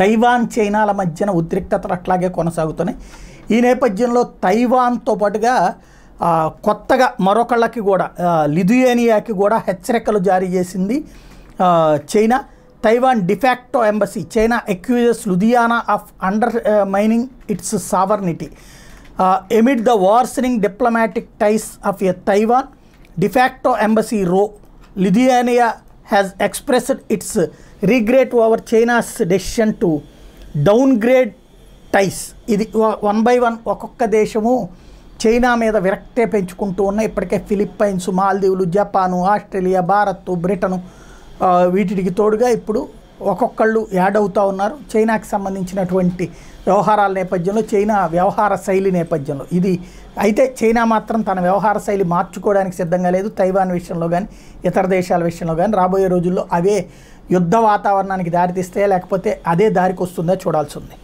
Taiwan చైనాల మధ్యన ఉద్రిక్తతలు అట్లాగే కొనసాగుతున్నాయి ఈ నేపథ్యంలో తైవాన్తో పాటుగా కొత్తగా మరొకళ్ళకి కూడా లిథుయేనియాకి కూడా హెచ్చరికలు జారీ చేసింది China Taiwan de facto embassy China accuses Lithuania of undermining its sovereignty amid the worsening diplomatic ties of a Taiwan de facto embassy row Lithuania has expressed its regret over China's decision to downgrade ties ఇది one by one ఒక్కొక్క దేశము China మీద విరక్తే పెంచుకుంటూ ఉన్న ఇప్పటికే Philippines మాల్దీవులు Japan Australia Bharat Britain వీటికి తోడుగా ఇప్పుడు ఒక్కొక్కళ్ళు యాడ్ అవుతూ ఉన్నారు చైనాకి సంబంధించినటువంటి వ్యవహారాల నేపథ్యంలో చైనా వ్యవహార శైలి నేపథ్యంలో ఇది అయితే చైనా మాత్రం తన వ్యవహార శైలి మార్చుకోవడానికి సిద్ధంగా లేదు తైవాన్ విషయంలో కానీ ఇతర దేశాల విషయంలో కానీ రాబోయే రోజుల్లో అవే యుద్ధ వాతావరణానికి దారితీస్తే లేకపోతే అదే దారికి వస్తుందో చూడాల్సి ఉంది